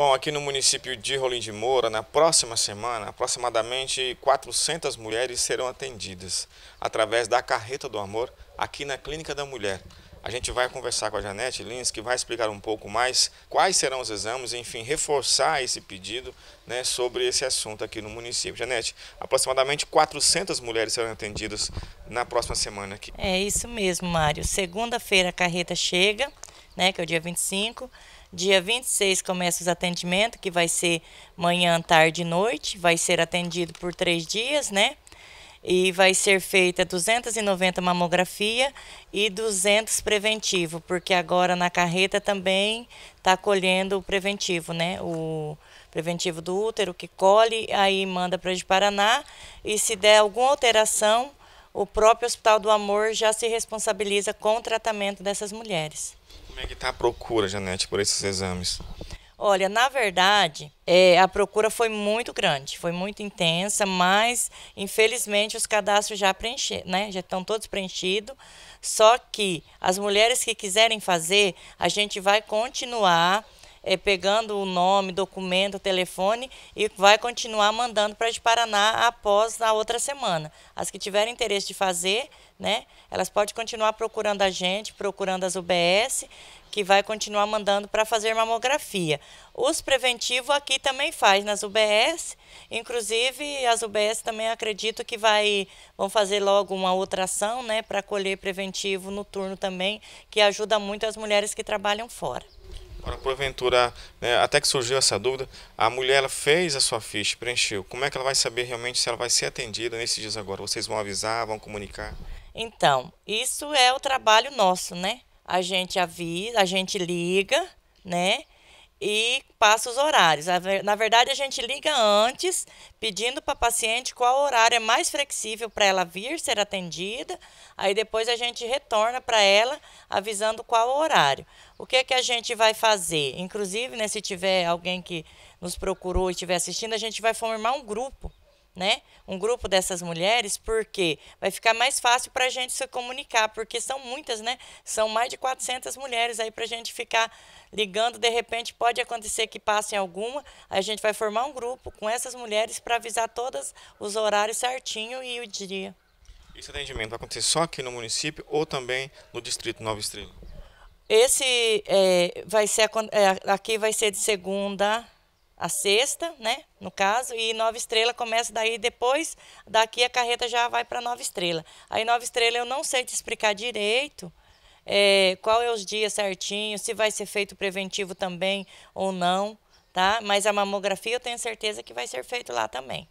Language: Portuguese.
Bom, aqui no município de Rolim de Moura, na próxima semana, aproximadamente 400 mulheres serão atendidas através da Carreta do Amor aqui na Clínica da Mulher. A gente vai conversar com a Janete Lins, que vai explicar um pouco mais quais serão os exames, enfim, reforçar esse pedido né, sobre esse assunto aqui no município. Janete, aproximadamente 400 mulheres serão atendidas na próxima semana aqui. É isso mesmo, Mário. Segunda-feira a carreta chega, né, que é o dia 25. Dia 26 começa os atendimentos, que vai ser manhã, tarde e noite. Vai ser atendido por três dias, né? E vai ser feita 290 mamografia e 200 preventivo, porque agora na carreta também está colhendo o preventivo, né? O preventivo do útero que colhe, aí manda para o Paraná. E se der alguma alteração, o próprio Hospital do Amor já se responsabiliza com o tratamento dessas mulheres. Como é que está a procura, Janete, por esses exames? Olha, na verdade, é, a procura foi muito grande, foi muito intensa, mas infelizmente os cadastros já preencheram, né? Já estão todos preenchidos. Só que as mulheres que quiserem fazer, a gente vai continuar é, pegando o nome, documento, telefone e vai continuar mandando para de Paraná após a outra semana. As que tiverem interesse de fazer, né, elas podem continuar procurando a gente, procurando as UBS, que vai continuar mandando para fazer mamografia. Os preventivos aqui também faz nas UBS, inclusive as UBS também acredito que vai vão fazer logo uma outra ação, né, para colher preventivo no turno também, que ajuda muito as mulheres que trabalham fora. Ora, porventura, né, até que surgiu essa dúvida, a mulher ela fez a sua ficha, preencheu. Como é que ela vai saber realmente se ela vai ser atendida nesses dias agora? Vocês vão avisar, vão comunicar? Então, isso é o trabalho nosso, né? A gente avisa, a gente liga, né? e passa os horários. Na verdade, a gente liga antes, pedindo para a paciente qual horário é mais flexível para ela vir ser atendida. Aí depois a gente retorna para ela avisando qual horário. O que é que a gente vai fazer? Inclusive, né, se tiver alguém que nos procurou e estiver assistindo, a gente vai formar um grupo né? Um grupo dessas mulheres, porque vai ficar mais fácil para a gente se comunicar, porque são muitas, né? São mais de 400 mulheres aí para a gente ficar ligando. De repente, pode acontecer que passem alguma. A gente vai formar um grupo com essas mulheres para avisar todos os horários certinho e o dia. Esse atendimento vai acontecer só aqui no município ou também no distrito Nova Estrela? Esse é, vai ser é, aqui vai ser de segunda a sexta, né? No caso, e Nova Estrela começa daí depois, daqui a carreta já vai para Nova Estrela. Aí Nova Estrela eu não sei te explicar direito é, qual é os dias certinhos, se vai ser feito preventivo também ou não, tá? Mas a mamografia eu tenho certeza que vai ser feito lá também.